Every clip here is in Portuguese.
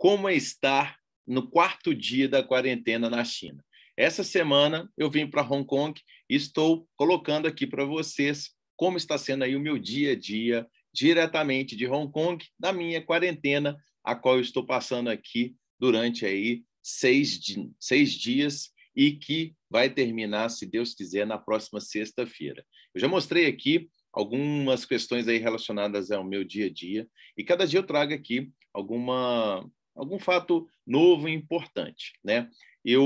como é estar no quarto dia da quarentena na China. Essa semana eu vim para Hong Kong e estou colocando aqui para vocês como está sendo aí o meu dia a dia diretamente de Hong Kong, na minha quarentena, a qual eu estou passando aqui durante aí seis, seis dias e que vai terminar, se Deus quiser, na próxima sexta-feira. Eu já mostrei aqui algumas questões aí relacionadas ao meu dia a dia e cada dia eu trago aqui alguma algum fato novo e importante, né? Eu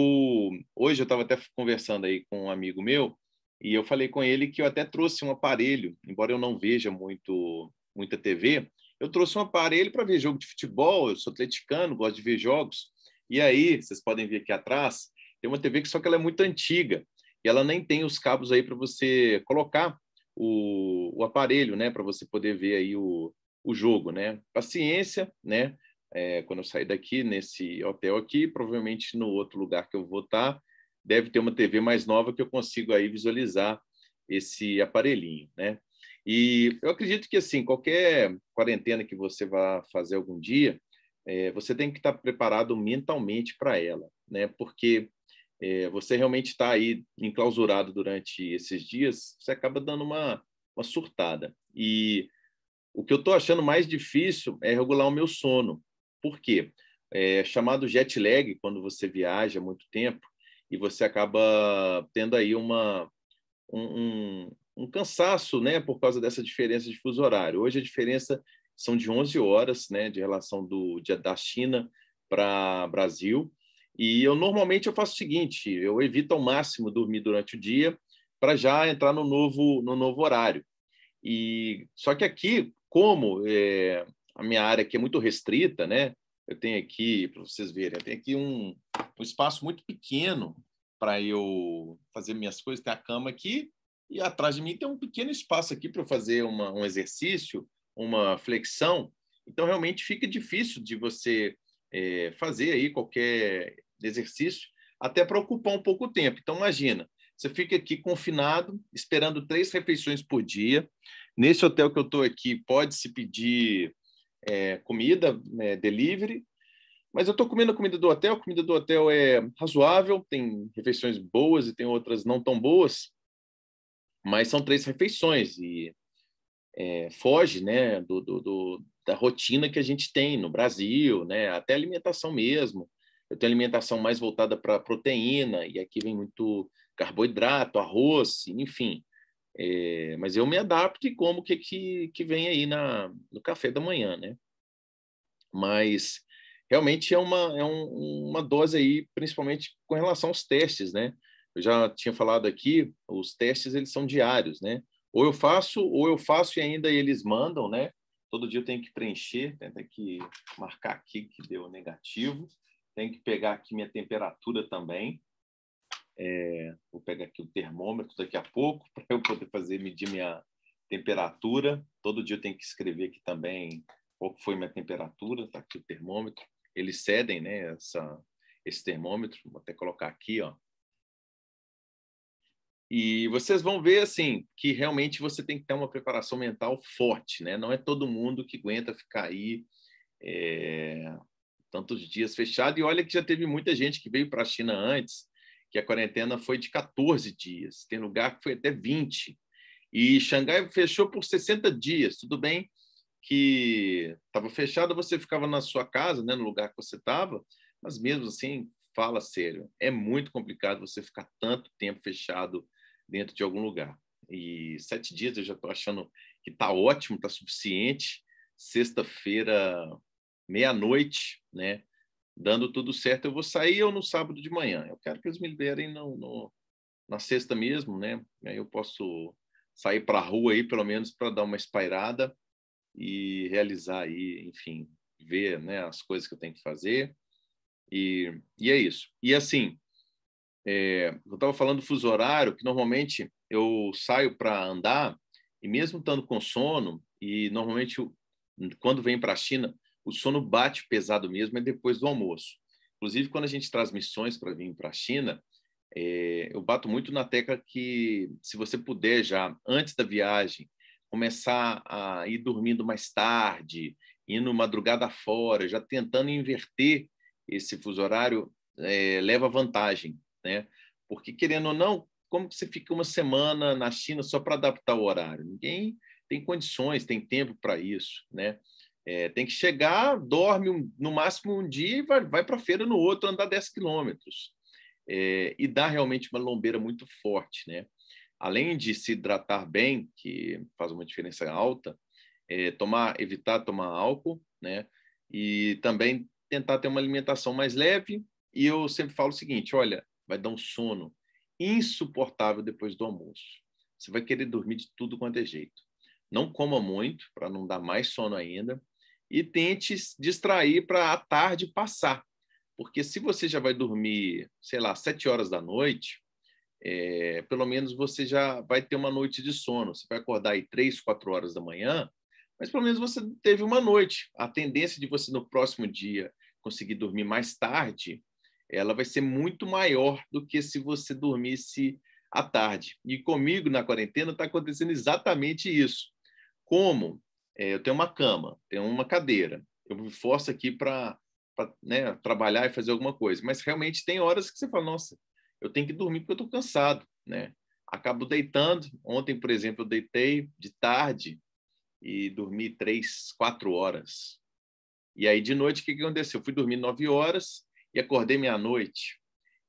hoje eu estava até conversando aí com um amigo meu e eu falei com ele que eu até trouxe um aparelho, embora eu não veja muito muita TV, eu trouxe um aparelho para ver jogo de futebol. Eu sou atleticano, gosto de ver jogos. E aí, vocês podem ver aqui atrás, tem uma TV que só que ela é muito antiga e ela nem tem os cabos aí para você colocar o, o aparelho, né, para você poder ver aí o, o jogo, né? Paciência, né? é, quando eu sair daqui, nesse hotel aqui, provavelmente no outro lugar que eu vou estar, tá, deve ter uma TV mais nova que eu consigo aí visualizar esse aparelhinho, né? E eu acredito que, assim, qualquer quarentena que você vá fazer algum dia, é, você tem que estar tá preparado mentalmente para ela, né? Porque é, você realmente está aí enclausurado durante esses dias, você acaba dando uma, uma surtada. E o que eu estou achando mais difícil é regular o meu sono, por quê? É chamado jet lag, quando você viaja muito tempo e você acaba tendo aí uma, um, um, um cansaço né, por causa dessa diferença de fuso horário. Hoje a diferença são de 11 horas né, de relação do, dia da China para Brasil. E eu normalmente eu faço o seguinte, eu evito ao máximo dormir durante o dia para já entrar no novo, no novo horário. E só que aqui, como é, a minha área aqui é muito restrita, né? Eu tenho aqui, para vocês verem, eu tenho aqui um, um espaço muito pequeno para eu fazer minhas coisas. Tem a cama aqui e atrás de mim tem um pequeno espaço aqui para eu fazer uma, um exercício, uma flexão. Então, realmente fica difícil de você é, fazer aí qualquer exercício, até para ocupar um pouco o tempo. Então, imagina, você fica aqui confinado, esperando três refeições por dia. Nesse hotel que eu estou aqui, pode-se pedir é, comida, né, delivery, mas eu estou comendo a comida do hotel, a comida do hotel é razoável, tem refeições boas e tem outras não tão boas, mas são três refeições e é, foge né, do, do, do, da rotina que a gente tem no Brasil, né, até alimentação mesmo. Eu tenho alimentação mais voltada para proteína, e aqui vem muito carboidrato, arroz, enfim. É, mas eu me adapto e como que, que, que vem aí na, no café da manhã, né? Mas realmente é uma, é um, uma dose aí, principalmente com relação aos testes, né? Eu já tinha falado aqui, os testes eles são diários, né? Ou eu faço, ou eu faço e ainda eles mandam, né? Todo dia eu tenho que preencher, né? tenho que marcar aqui que deu negativo, tenho que pegar aqui minha temperatura também, é, vou pegar aqui o termômetro daqui a pouco para eu poder fazer medir minha temperatura. Todo dia eu tenho que escrever aqui também qual foi minha temperatura. Está aqui o termômetro. Eles cedem, né? Essa, esse termômetro. Vou até colocar aqui, ó. E vocês vão ver assim que realmente você tem que ter uma preparação mental forte, né? Não é todo mundo que aguenta ficar aí é, tantos dias fechado. E olha que já teve muita gente que veio para a China antes que a quarentena foi de 14 dias, tem lugar que foi até 20. E Xangai fechou por 60 dias. Tudo bem que estava fechado, você ficava na sua casa, né, no lugar que você estava, mas mesmo assim, fala sério, é muito complicado você ficar tanto tempo fechado dentro de algum lugar. E sete dias eu já estou achando que está ótimo, está suficiente. Sexta-feira, meia-noite, né? dando tudo certo, eu vou sair ou no sábado de manhã. Eu quero que eles me liberem no, no na sexta mesmo, né? Aí eu posso sair para a rua aí, pelo menos, para dar uma espairada e realizar aí, enfim, ver né, as coisas que eu tenho que fazer. E, e é isso. E assim, é, eu estava falando do fuso horário, que normalmente eu saio para andar e mesmo estando com sono, e normalmente quando vem para a China, o sono bate pesado mesmo é depois do almoço. Inclusive, quando a gente traz missões para vir para a China, é, eu bato muito na tecla que, se você puder já, antes da viagem, começar a ir dormindo mais tarde, indo madrugada fora, já tentando inverter esse fuso horário, é, leva vantagem, né? Porque, querendo ou não, como que você fica uma semana na China só para adaptar o horário? Ninguém tem condições, tem tempo para isso, né? É, tem que chegar, dorme um, no máximo um dia e vai, vai para a feira no outro, andar 10 quilômetros. É, e dá realmente uma lombeira muito forte, né? Além de se hidratar bem, que faz uma diferença alta, é, tomar, evitar tomar álcool, né? E também tentar ter uma alimentação mais leve. E eu sempre falo o seguinte: olha, vai dar um sono insuportável depois do almoço. Você vai querer dormir de tudo quanto é jeito. Não coma muito para não dar mais sono ainda e tente distrair para a tarde passar. Porque se você já vai dormir, sei lá, sete horas da noite, é, pelo menos você já vai ter uma noite de sono. Você vai acordar aí três, quatro horas da manhã, mas pelo menos você teve uma noite. A tendência de você no próximo dia conseguir dormir mais tarde, ela vai ser muito maior do que se você dormisse à tarde. E comigo na quarentena está acontecendo exatamente isso. Como é, eu tenho uma cama, tenho uma cadeira, eu me forço aqui para né, trabalhar e fazer alguma coisa. Mas realmente tem horas que você fala, nossa, eu tenho que dormir porque eu estou cansado, né? Acabo deitando. Ontem, por exemplo, eu deitei de tarde e dormi três, quatro horas. E aí, de noite, o que, que aconteceu? Eu fui dormir nove horas e acordei meia-noite.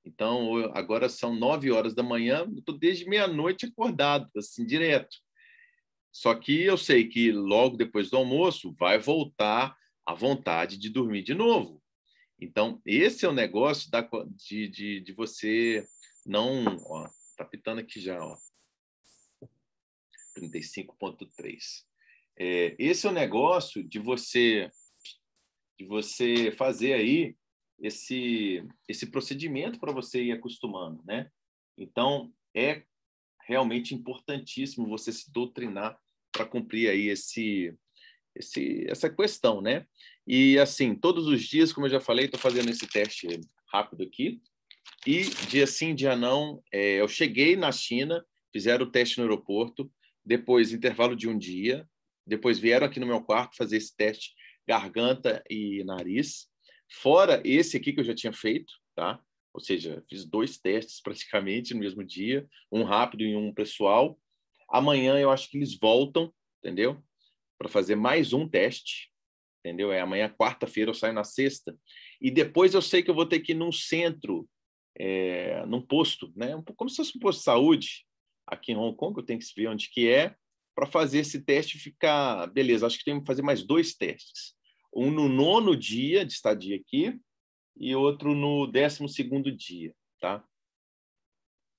Então, agora são nove horas da manhã, eu estou desde meia-noite acordado, assim, direto. Só que eu sei que logo depois do almoço vai voltar a vontade de dormir de novo. Então, esse é o negócio da, de, de, de você não. Ó, tá pitando aqui já, ó. 35.3. É, esse é o negócio de você de você fazer aí esse esse procedimento para você ir acostumando, né? Então, é realmente importantíssimo você se doutrinar para cumprir aí esse, esse, essa questão, né? E assim, todos os dias, como eu já falei, estou fazendo esse teste rápido aqui. E dia sim, dia não, é, eu cheguei na China, fizeram o teste no aeroporto, depois intervalo de um dia, depois vieram aqui no meu quarto fazer esse teste garganta e nariz, fora esse aqui que eu já tinha feito, tá? Ou seja, fiz dois testes praticamente no mesmo dia, um rápido e um pessoal. Amanhã eu acho que eles voltam, entendeu? Para fazer mais um teste, entendeu? É amanhã, quarta-feira, eu saio na sexta. E depois eu sei que eu vou ter que ir num centro, é, num posto, né? Como se fosse um posto de saúde aqui em Hong Kong, eu tenho que ver onde que é, para fazer esse teste e ficar. Beleza, acho que tem que fazer mais dois testes. Um no nono dia de estadia aqui e outro no décimo segundo dia, tá?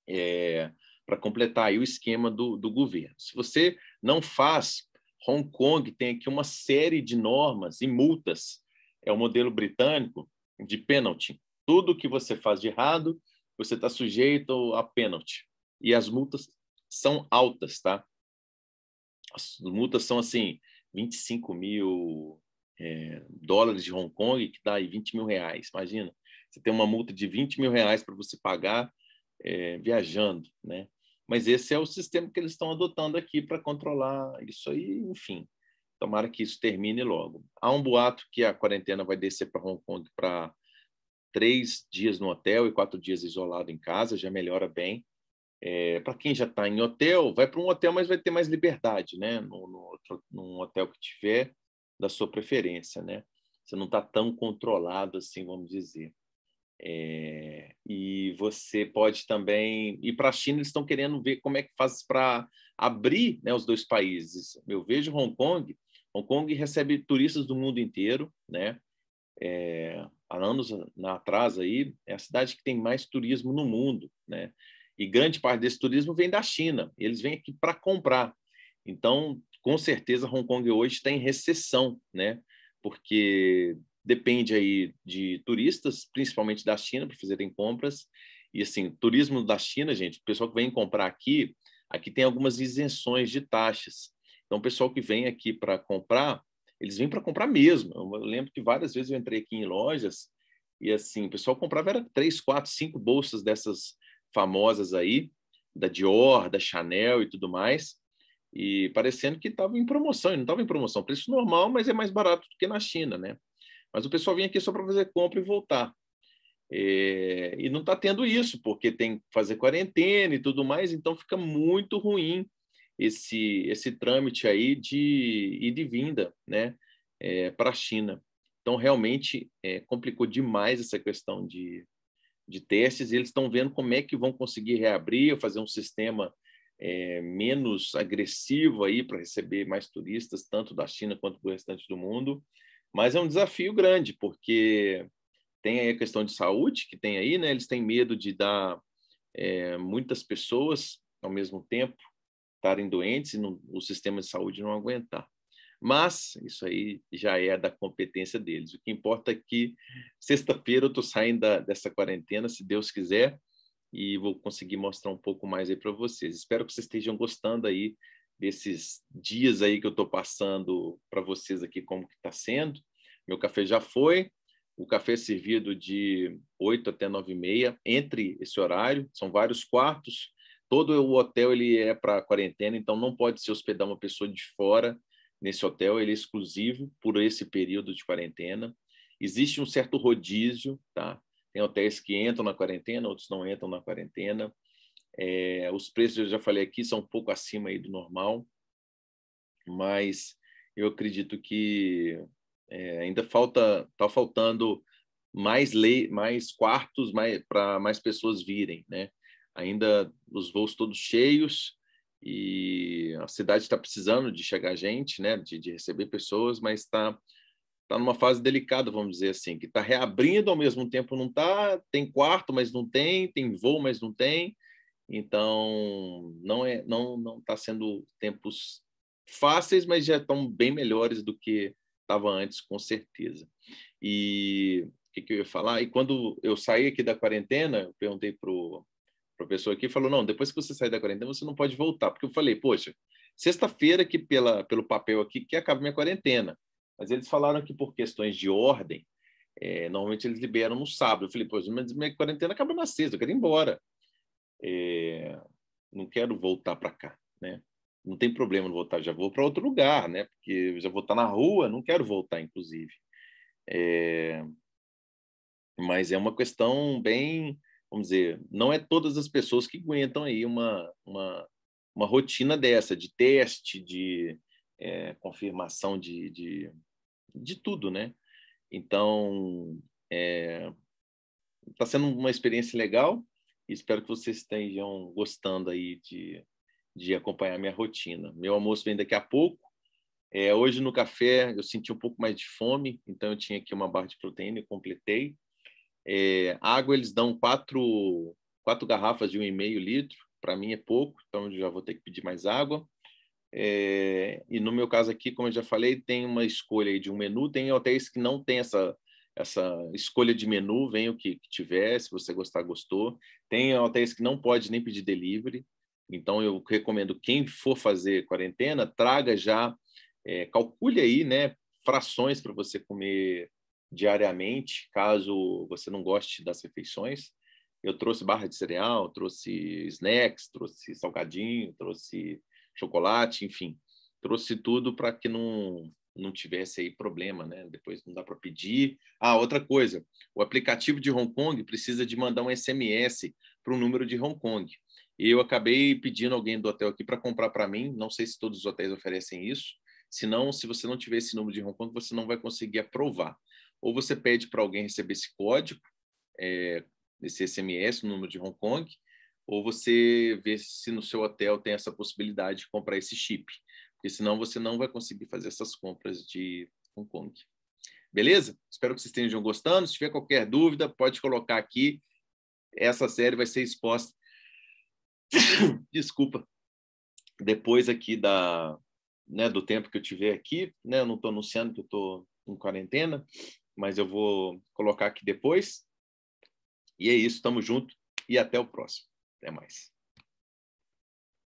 É, para completar aí o esquema do, do governo. Se você não faz, Hong Kong tem aqui uma série de normas e multas. É o modelo britânico de penalty. Tudo que você faz de errado, você está sujeito a penalty. E as multas são altas, tá? As multas são assim, 25 mil é, dólares de Hong Kong, que dá aí 20 mil reais. Imagina, você tem uma multa de 20 mil reais para você pagar é, viajando, né? Mas esse é o sistema que eles estão adotando aqui para controlar isso aí, enfim. Tomara que isso termine logo. Há um boato que a quarentena vai descer para Hong Kong para três dias no hotel e quatro dias isolado em casa, já melhora bem. É, para quem já está em hotel, vai para um hotel, mas vai ter mais liberdade, né? No, no outro, num hotel que tiver, da sua preferência, né? Você não está tão controlado assim, vamos dizer. É, e você pode também ir para a China, eles estão querendo ver como é que faz para abrir né, os dois países. Eu vejo Hong Kong, Hong Kong recebe turistas do mundo inteiro, né? É, há anos atrás aí é a cidade que tem mais turismo no mundo, né? E grande parte desse turismo vem da China. Eles vêm aqui para comprar. Então, com certeza, Hong Kong hoje está em recessão, né? Porque depende aí de turistas, principalmente da China, para fazerem compras. E assim, turismo da China, gente, o pessoal que vem comprar aqui, aqui tem algumas isenções de taxas. Então, o pessoal que vem aqui para comprar, eles vêm para comprar mesmo. Eu lembro que várias vezes eu entrei aqui em lojas e assim, o pessoal comprava era três, quatro, cinco bolsas dessas famosas aí, da Dior, da Chanel e tudo mais. E parecendo que estava em promoção, e não estava em promoção, preço normal, mas é mais barato do que na China, né? Mas o pessoal vinha aqui só para fazer compra e voltar. É, e não está tendo isso, porque tem que fazer quarentena e tudo mais, então fica muito ruim esse, esse trâmite aí de ida de vinda né, é, para a China. Então, realmente é, complicou demais essa questão de, de testes, e eles estão vendo como é que vão conseguir reabrir, fazer um sistema é, menos agressivo aí para receber mais turistas, tanto da China quanto do restante do mundo. Mas é um desafio grande, porque tem aí a questão de saúde que tem aí, né? Eles têm medo de dar é, muitas pessoas ao mesmo tempo estarem doentes e não, o sistema de saúde não aguentar. Mas isso aí já é da competência deles. O que importa é que sexta-feira eu estou saindo da, dessa quarentena, se Deus quiser, e vou conseguir mostrar um pouco mais aí para vocês. Espero que vocês estejam gostando aí desses dias aí que eu estou passando para vocês aqui como que está sendo. Meu café já foi, o café é servido de 8 até 9 e meia, entre esse horário, são vários quartos. Todo o hotel ele é para quarentena, então não pode se hospedar uma pessoa de fora nesse hotel, ele é exclusivo por esse período de quarentena. Existe um certo rodízio, tá? Tem hotéis que entram na quarentena, outros não entram na quarentena. É, os preços, eu já falei aqui, são um pouco acima aí do normal, mas eu acredito que é, ainda falta, está faltando mais lei, mais quartos mais, para mais pessoas virem, né? Ainda os voos todos cheios e a cidade está precisando de chegar gente, né? De, de receber pessoas, mas está tá numa fase delicada, vamos dizer assim, que está reabrindo ao mesmo tempo não está tem quarto mas não tem, tem voo mas não tem então, não é não não está sendo tempos fáceis, mas já estão bem melhores do que estava antes, com certeza. E o que, que, eu ia falar? E quando eu saí aqui da quarentena, eu perguntei pro professor aqui, falou não, depois que você sair da quarentena, você não pode voltar, porque eu falei, poxa, sexta-feira que pela pelo papel aqui que acaba minha quarentena. Mas eles falaram que por questões de ordem, é, normalmente eles liberam no sábado. Eu falei, poxa mas minha quarentena acaba na sexta, eu quero ir embora é, não quero voltar para cá, né? Não tem problema não voltar, já vou para outro lugar, né? Porque já vou estar tá na rua, não quero voltar, inclusive. É, mas é uma questão bem, vamos dizer, não é todas as pessoas que aguentam aí uma, uma, uma rotina dessa, de teste, de é, confirmação de, de, de tudo, né? Então, está é, tá sendo uma experiência legal, Espero que vocês estejam gostando aí de, de acompanhar minha rotina. Meu almoço vem daqui a pouco. É, hoje no café eu senti um pouco mais de fome, então eu tinha aqui uma barra de proteína, e completei. É, água eles dão quatro, quatro garrafas de um e meio litro, para mim é pouco, então eu já vou ter que pedir mais água. É, e no meu caso aqui, como eu já falei, tem uma escolha de um menu, tem hotéis que não tem essa essa escolha de menu, vem o que, tiver, se você gostar, gostou. Tem hotéis que não pode nem pedir delivery, então eu recomendo quem for fazer quarentena, traga já, é, calcule aí, né, frações para você comer diariamente, caso você não goste das refeições. Eu trouxe barra de cereal, trouxe snacks, trouxe salgadinho, trouxe chocolate, enfim, trouxe tudo para que não não tivesse aí problema, né? Depois não dá para pedir. Ah, outra coisa, o aplicativo de Hong Kong precisa de mandar um SMS para o número de Hong Kong. Eu acabei pedindo alguém do hotel aqui para comprar para mim. Não sei se todos os hotéis oferecem isso. Se não, se você não tiver esse número de Hong Kong, você não vai conseguir aprovar. Ou você pede para alguém receber esse código, é, esse SMS, o número de Hong Kong, ou você vê se no seu hotel tem essa possibilidade de comprar esse chip porque senão você não vai conseguir fazer essas compras de Hong Kong. Beleza? Espero que vocês estejam gostando. Se tiver qualquer dúvida, pode colocar aqui. Essa série vai ser exposta. Desculpa. Depois aqui da, né, do tempo que eu tiver aqui, né? Eu não estou anunciando que eu estou em quarentena, mas eu vou colocar aqui depois. E é isso, tamo junto e até o próximo. Até mais.